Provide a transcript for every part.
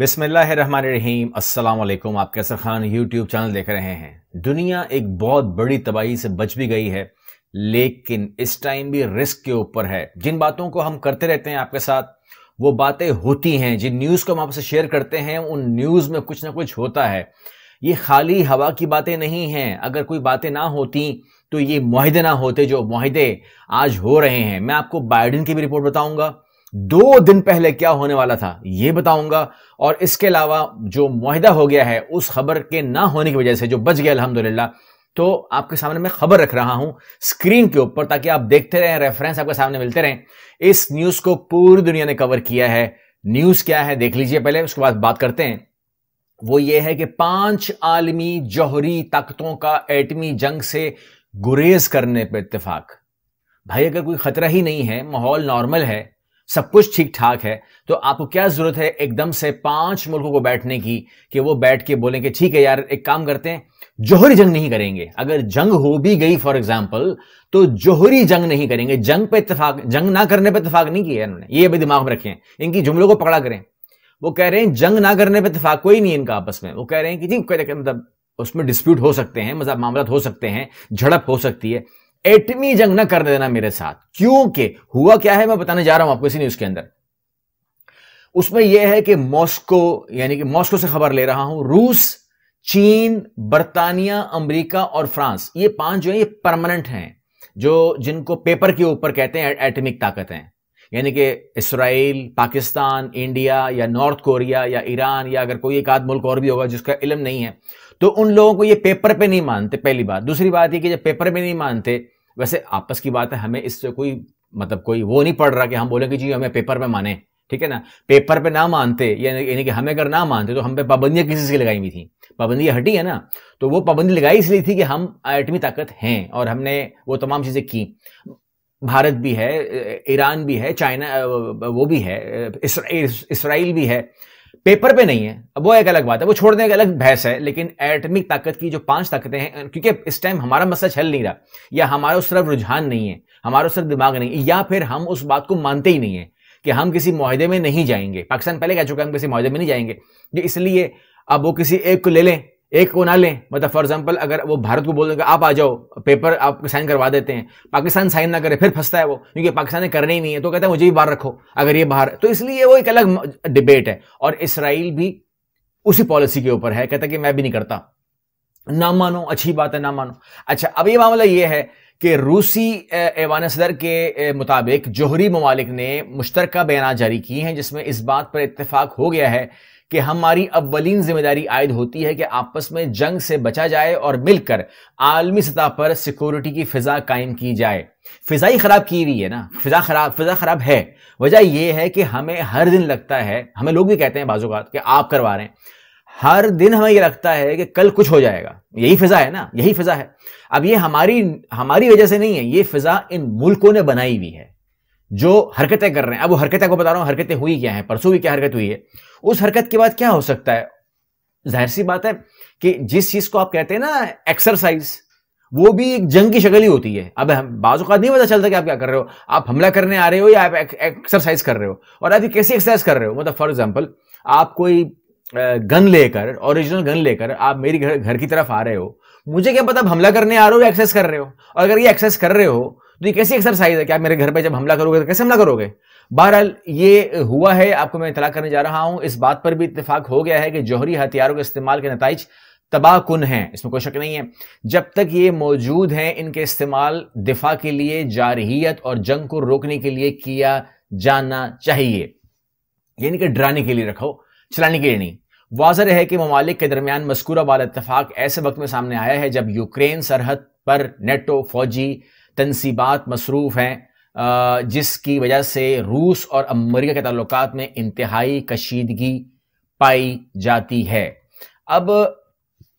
बिसमीम असलम आप कैसर Khan YouTube channel देख रहे हैं दुनिया एक बहुत बड़ी तबाही से बच भी गई है लेकिन इस टाइम भी रिस्क के ऊपर है जिन बातों को हम करते रहते हैं आपके साथ वो बातें होती हैं जिन न्यूज़ को हम आपसे शेयर करते हैं उन न्यूज़ में कुछ ना कुछ होता है ये खाली हवा की बातें नहीं हैं अगर कोई बातें ना होती तो ये माहदे ना होते जो माहदे आज हो रहे हैं मैं आपको बाइडन की भी रिपोर्ट बताऊंगा दो दिन पहले क्या होने वाला था यह बताऊंगा और इसके अलावा जो मुहिदा हो गया है उस खबर के ना होने की वजह से जो बच गया अलहमदुल्ला तो आपके सामने मैं खबर रख रहा हूं स्क्रीन के ऊपर ताकि आप देखते रहें रेफरेंस आपके सामने मिलते रहें इस न्यूज को पूरी दुनिया ने कवर किया है न्यूज क्या है देख लीजिए पहले उसके बाद बात करते हैं वो ये है कि पांच आलमी जौहरी ताकतों का एटमी जंग से गुरेज करने पर इतफाक भाई अगर कोई खतरा ही नहीं है माहौल नॉर्मल है सब कुछ ठीक ठाक है तो आपको क्या जरूरत है एकदम से पांच मुल्कों को बैठने की कि वो बैठ के बोलें कि ठीक है यार एक काम करते हैं जोहरी जंग नहीं करेंगे अगर जंग हो भी गई फॉर एग्जाम्पल तो जोहरी जंग नहीं करेंगे जंग पे इतफाक जंग ना करने पे इतफाक नहीं किया इन्होंने ये भी दिमाग में रखें इनकी जुमलों को पकड़ा करें वो कह रहे हैं जंग ना करने पे इतफाक कोई नहीं इनका आपस में वो कह रहे हैं कि जी मतलब उसमें डिस्प्यूट हो सकते हैं मतलब मामला हो सकते हैं झड़प हो सकती है एटमी जंग ना कर देना मेरे साथ क्योंकि हुआ क्या है मैं बताने जा रहा हूं आपको इसी न्यूज के अंदर उसमें यह है कि मॉस्को यानी कि मॉस्को से खबर ले रहा हूं रूस चीन बर्तानिया अमेरिका और फ्रांस ये पांच जो है ये परमानेंट हैं जो जिनको पेपर के ऊपर कहते हैं एटमिक ताकतें यानी कि इसराइल पाकिस्तान इंडिया या नॉर्थ कोरिया या ईरान या अगर कोई एक आध मुल्क और भी होगा जिसका इलम नहीं है तो उन लोगों को ये पेपर पे नहीं मानते पहली बात दूसरी बात ये कि जब पेपर पे नहीं मानते वैसे आपस की बात है हमें इससे कोई मतलब कोई वो नहीं पड़ रहा कि हम बोले कि जी हमें पेपर पे माने ठीक है ना पेपर पे ना मानते यानी कि हमें अगर ना मानते तो हम पे पाबंदियां किसी से लगाई हुई थी पाबंदियां हटी है ना तो वो पाबंदी लगाई इसलिए थी कि हम एटमी ताकत हैं और हमने वो तमाम चीज़ें की भारत भी है ईरान भी है चाइना वो भी है इसराइल भी है पेपर पे नहीं है अब वो एक अलग बात है वो छोड़ने का अलग बहस है लेकिन एटमिक ताकत की जो पांच ताकतें हैं क्योंकि इस टाइम हमारा मसला छल नहीं रहा या हमारा उस तरफ रुझान नहीं है हमारा उस तरफ दिमाग नहीं है या फिर हम उस बात को मानते ही नहीं है कि हम किसी माहदे में नहीं जाएंगे पाकिस्तान पहले कह चुका है हम किसी माहदे में नहीं जाएंगे इसलिए अब वो किसी एक को ले लें एक को ना लें मतलब फॉर एग्जाम्पल अगर वो भारत को बोल देंगे आप आ जाओ पेपर आप साइन करवा देते हैं पाकिस्तान साइन ना करे फिर फंसता है वो क्योंकि पाकिस्तान ने करने ही नहीं है तो कहता है मुझे भी बाहर रखो अगर ये बाहर तो इसलिए वो एक अलग डिबेट है और इसराइल भी उसी पॉलिसी के ऊपर है कहता है कि मैं भी नहीं करता ना मानो अच्छी बात है ना मानो अच्छा अब ये मामला ये है कि रूसी एवान सदर के मुताबिक जोहरी ममालिक ने मुश्तरक बयान जारी किए हैं जिसमें इस बात पर इतफाक हो गया है कि हमारी अवलीन जिम्मेदारी आयद होती है कि आपस में जंग से बचा जाए और मिलकर आलमी सतह पर सिक्योरिटी की फिजा कायम की जाए फिजा ही खराब की हुई है ना फिजा खराब फिजा खराब है वजह यह है कि हमें हर दिन लगता है हमें लोग भी कहते हैं बाजूगात कि आप करवा रहे हैं हर दिन हमें ये लगता है कि कल कुछ हो जाएगा यही फिजा है ना यही फिजा है अब ये हमारी हमारी वजह से नहीं है ये फिजा इन मुल्कों ने बनाई हुई है जो हरकतें कर रहे हैं अब वो हरकतें को बता रहा हूं हरकतें हुई क्या है परसों भी क्या हरकत हुई है उस हरकत के बाद क्या हो सकता है जाहिर सी बात है कि जिस चीज को आप कहते हैं ना एक्सरसाइज वो भी एक जंग की शक्ल ही होती है अब हम बाजूकात नहीं पता चलता कि आप क्या कर रहे हो आप हमला करने आ रहे हो या आप एक्सरसाइज कर रहे हो और आप कैसी एक्सरसाइज कर रहे हो मतलब फॉर एग्जाम्पल आप कोई गन लेकर ओरिजिनल गन लेकर आप मेरी घर घर की तरफ आ रहे हो मुझे क्या पता आप हमला करने आ रहे हो या एक्सेस कर रहे हो और अगर ये एक्सेस कर रहे हो तो ये कैसी एक्सरसाइज है कि आप मेरे घर पे जब हमला करोगे तो कैसे हमला करोगे बहरहाल ये हुआ है आपको मैं इतला करने जा रहा हूं इस बात पर भी इतफाक हो गया है कि जौहरी हथियारों के इस्तेमाल के नतज तबाह कन हैं इसमें कोई शक नहीं है जब तक ये मौजूद हैं इनके इस्तेमाल दिफा के लिए जारहीत और जंग को रोकने के लिए किया जाना चाहिए यानी कि डराने के लिए रखो चलाने के लिए नहीं वाजह है कि ममालिक के दरमियान मस्कूरा वाला इतफाक ऐसे वक्त में सामने आया है जब यूक्रेन सरहद पर नेटो फौजी तनसीबात मसरूफ़ हैं जिसकी वजह से रूस और अमेरिका के ताल्लुक में इंतहाई कशीदगी पाई जाती है अब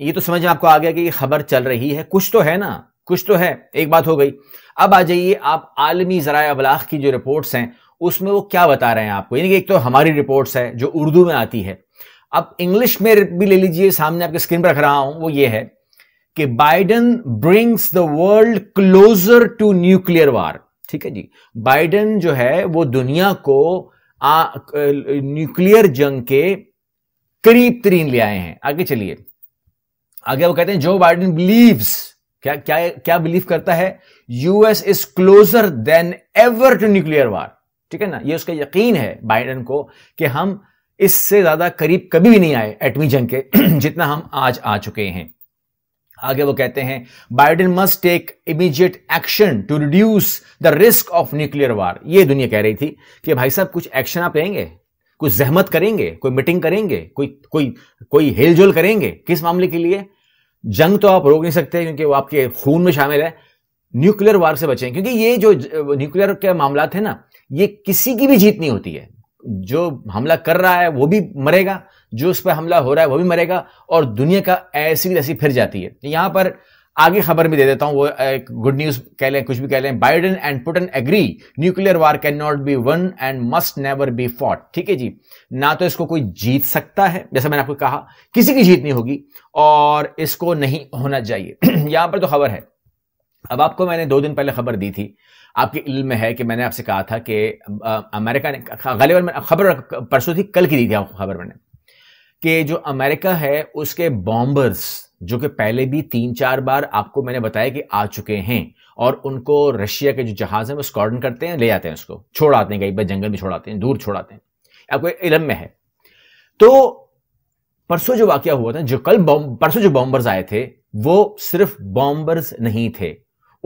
ये तो समझ में आपको आ गया कि खबर चल रही है कुछ तो है ना कुछ तो है एक बात हो गई अब आ जाइए आप आलमी ज़रा अबलाख की जो रिपोर्ट्स हैं उसमें वो क्या बता रहे हैं आपको यानी कि एक तो हमारी रिपोर्ट्स है जो उर्दू में आती है अब इंग्लिश में भी ले लीजिए सामने आपके स्क्रीन पर रख रहा हूँ वो ये है कि Biden brings the world closer to nuclear war ठीक है जी बाइडन जो है वो दुनिया को न्यूक्लियर जंग के करीब तरीन ले आए हैं आगे चलिए आगे वो कहते हैं जो बाइडन बिलीव्स क्या क्या क्या बिलीव करता है US is closer than ever to nuclear war ठीक है ना ये उसका यकीन है बाइडन को कि हम इससे ज्यादा करीब कभी भी नहीं आए एटमी जंग के जितना हम आज आ चुके हैं आगे वो कहते हैं Biden must take immediate action to reduce the risk of nuclear war ये दुनिया कह रही थी कि भाई साहब कुछ एक्शन आप लेंगे कुछ जहमत करेंगे कोई मीटिंग करेंगे कोई कोई कोई हेलजोल करेंगे किस मामले के लिए जंग तो आप रोक नहीं सकते क्योंकि वो आपके खून में शामिल है न्यूक्लियर वार से बचें क्योंकि ये जो न्यूक्लियर के मामला थे ना ये किसी की भी जीत नहीं होती है जो हमला कर रहा है वो भी मरेगा जो उस पर हमला हो रहा है वो भी मरेगा और दुनिया का ऐसी ऐसी फिर जाती है यहां पर आगे खबर भी दे देता हूं वो एक गुड न्यूज कह लें कुछ भी कह लें Biden and Putin agree nuclear war cannot be won and must never be fought ठीक है जी ना तो इसको कोई जीत सकता है जैसा मैंने आपको कहा किसी की जीत नहीं होगी और इसको नहीं होना चाहिए यहां पर तो खबर है अब आपको मैंने दो दिन पहले खबर दी थी आपके इल्म में है कि मैंने आपसे कहा था कि अमेरिका ने गलेबर में खबर परसों थी कल की दी थी आपको खबर मैंने कि जो अमेरिका है उसके बॉम्बर्स जो कि पहले भी तीन चार बार आपको मैंने बताया कि आ चुके हैं और उनको रशिया के जो जहाज हैं वो स्कॉर्डन करते हैं ले आते हैं उसको छोड़ आते हैं कई बार जंगल में छोड़ आते हैं दूर छोड़ आते हैं आपको इलम में है तो परसों जो वाक्य हुआ था जो कल परसों जो बॉम्बर्स आए थे वो सिर्फ बॉम्बर्स नहीं थे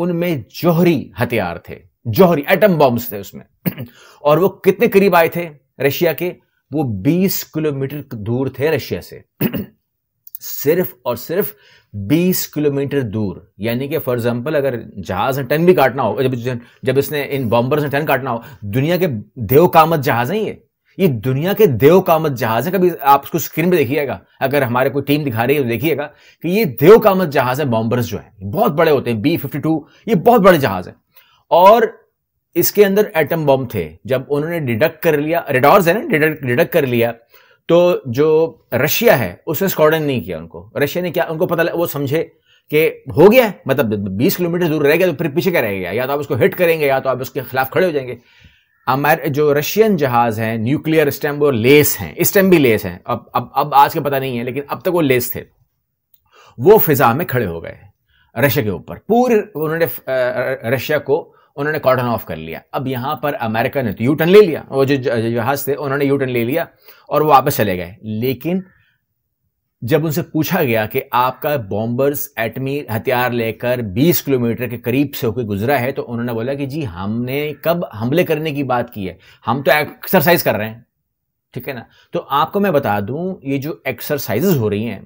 उनमें जौहरी हथियार थे जौहरी एटम बॉम्ब थे उसमें और वो कितने करीब आए थे रशिया के वो 20 किलोमीटर दूर थे रशिया से सिर्फ और सिर्फ 20 किलोमीटर दूर यानी कि फॉर एग्जांपल अगर जहाज ने टन भी काटना हो जब जब इसने इन बॉम्बर्स ने टन काटना हो दुनिया के देव कामत जहाज हैं ये ये दुनिया के देव कामत जहाज है कभी आप उसको स्क्रीन पे देखिएगा अगर हमारे कोई टीम दिखा रही है तो देखिएगा कि ये देव कामत जहाज है बॉम्बर्स जो है बहुत बड़े होते हैं बी फिफ्टी टू ये बहुत बड़े जहाज है और इसके अंदर एटम बॉम्ब थे जब उन्होंने डिडक्ट कर लिया रेडॉर्स है ना डिडक्ट डिडक्ट कर लिया तो जो रशिया है उसने स्कॉर्डन नहीं किया उनको रशिया ने क्या उनको पता लगा वो समझे कि हो गया मतलब 20 किलोमीटर दूर रह गया तो फिर पीछे क्या रह गया या तो आप उसको हिट करेंगे या तो आप उसके खिलाफ खड़े हो जाएंगे अमेर जो रशियन जहाज हैं न्यूक्लियर स्टैम्प और लेस हैं स्टैम्प भी लेस हैं अब अब अब आज के पता नहीं है लेकिन अब तक वो लेस थे वो फिजा में खड़े हो गए रशिया के ऊपर पूरे उन्होंने रशिया को उन्होंने कॉटन ऑफ कर लिया अब यहाँ पर अमेरिका ने तो यू टर्न ले लिया वो जो जहाज थे उन्होंने यू टर्न ले लिया और वो वापस चले गए लेकिन जब उनसे पूछा गया कि आपका बॉम्बर्स एटमी हथियार लेकर 20 किलोमीटर के करीब से होकर गुजरा है तो उन्होंने बोला कि जी हमने कब हमले करने की बात की है हम तो एक्सरसाइज कर रहे हैं ठीक है ना तो आपको मैं बता दूं ये जो एक्सरसाइजेज हो रही हैं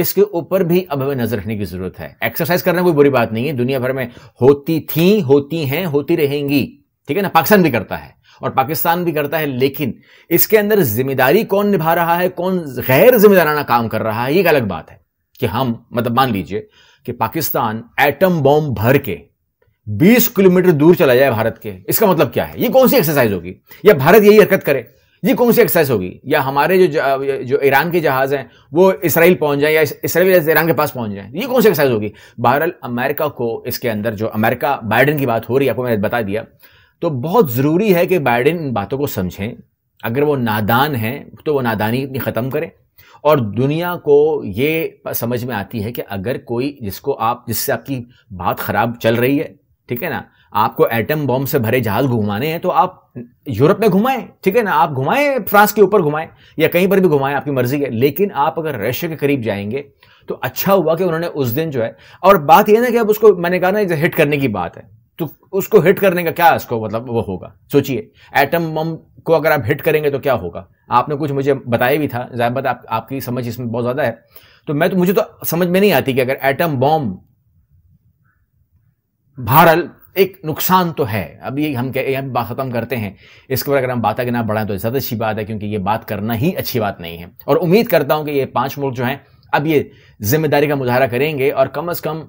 इसके ऊपर भी अब हमें नजर रखने की जरूरत है एक्सरसाइज करना कोई बुरी बात नहीं है दुनिया भर में होती थी होती हैं होती रहेंगी ठीक है ना पाकिस्तान भी करता है और पाकिस्तान भी करता है लेकिन इसके अंदर जिम्मेदारी कौन निभा रहा है कौन गैर जिम्मेदाराना काम कर रहा है ये एक अलग बात है कि हम मतलब मान लीजिए कि पाकिस्तान एटम बॉम्ब भर के 20 किलोमीटर दूर चला जाए भारत के इसका मतलब क्या है ये कौन सी एक्सरसाइज होगी या भारत यही हरकत करे ये कौन सी एक्सरसाइज होगी या हमारे जो जो ईरान के जहाज हैं वो इसराइल पहुंच जाए या इसराइल ईरान के पास पहुंच जाए ये कौन सी एक्सरसाइज होगी बहरहाल अमेरिका को इसके अंदर जो अमेरिका बाइडन की बात हो रही है आपको मैंने बता दिया तो बहुत ज़रूरी है कि बाइडन इन बातों को समझें अगर वो नादान हैं तो वो नादानी अपनी ख़त्म करें और दुनिया को ये समझ में आती है कि अगर कोई जिसको आप जिससे आपकी बात ख़राब चल रही है ठीक है ना आपको एटम बॉम्ब से भरे जहाज घुमाने हैं तो आप यूरोप में घुमाएं ठीक है ना आप घुमाएं फ्रांस के ऊपर घुमाएं या कहीं पर भी घुमाएं आपकी मर्जी है लेकिन आप अगर रशिया के करीब जाएंगे तो अच्छा हुआ कि उन्होंने उस दिन जो है और बात यह ना कि अब उसको मैंने कहा ना हिट करने की बात है तो उसको हिट करने का क्या इसको मतलब वो होगा सोचिए एटम बम को अगर आप हिट करेंगे तो क्या होगा आपने कुछ मुझे बताया भी था जाहिर बात आप, आपकी समझ इसमें बहुत ज़्यादा है तो मैं तो मुझे तो समझ में नहीं आती कि अगर एटम बॉम्ब भारत एक नुकसान तो है अब ये हम कह बात ख़त्म करते हैं इसके ऊपर अगर हम बातें ना बढ़ाएं तो ज़्यादा अच्छी बात है क्योंकि ये बात करना ही अच्छी बात नहीं है और उम्मीद करता हूँ कि ये पाँच मुल्क जो हैं अब ये जिम्मेदारी का मुजाहरा करेंगे और कम अज़ कम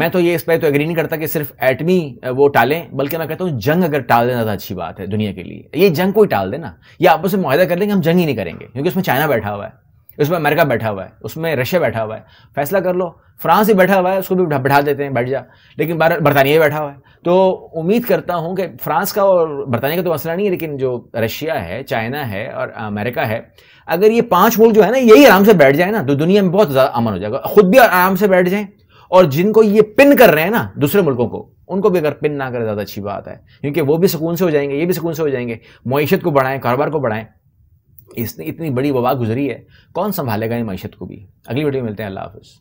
मैं तो ये इस पर तो एग्री नहीं करता कि सिर्फ एटमी वो टालें बल्कि मैं कहता हूँ जंग अगर टाल देना ज़्यादा अच्छी बात है दुनिया के लिए ये जंग को ही टाल देना या आपस में माहदा कर लेंगे हम जंग ही नहीं करेंगे क्योंकि उसमें चाइना बैठा हुआ है उसमें अमेरिका बैठा हुआ है उसमें रशिया बैठा हुआ है फैसला कर लो फ्रांस ही बैठा हुआ है उसको भी बैठा देते हैं बैठ जा लेकिन बरतानिया बैठा हुआ है तो उम्मीद करता हूँ कि फ्रांस का और बरतानिया का तो मसला नहीं है लेकिन जो रशिया है चाइना है और अमेरिका है अगर ये पाँच मुल्क जो है ना यही आराम से बैठ जाए ना तो दुनिया में बहुत ज़्यादा अमन हो जाएगा खुद भी आराम से बैठ जाएँ और जिनको ये पिन कर रहे हैं ना दूसरे मुल्कों को उनको भी अगर पिन ना करें ज़्यादा अच्छी बात है क्योंकि वो भी सुकून से हो जाएंगे ये भी सुकून से हो जाएंगे मीशत को बढ़ाएं कारोबार को बढ़ाएं इसने इतनी बड़ी वबा गुजरी है कौन संभालेगा इन मीशत को भी अगली वीडियो मिलते हैं अल्लाह हाफिज़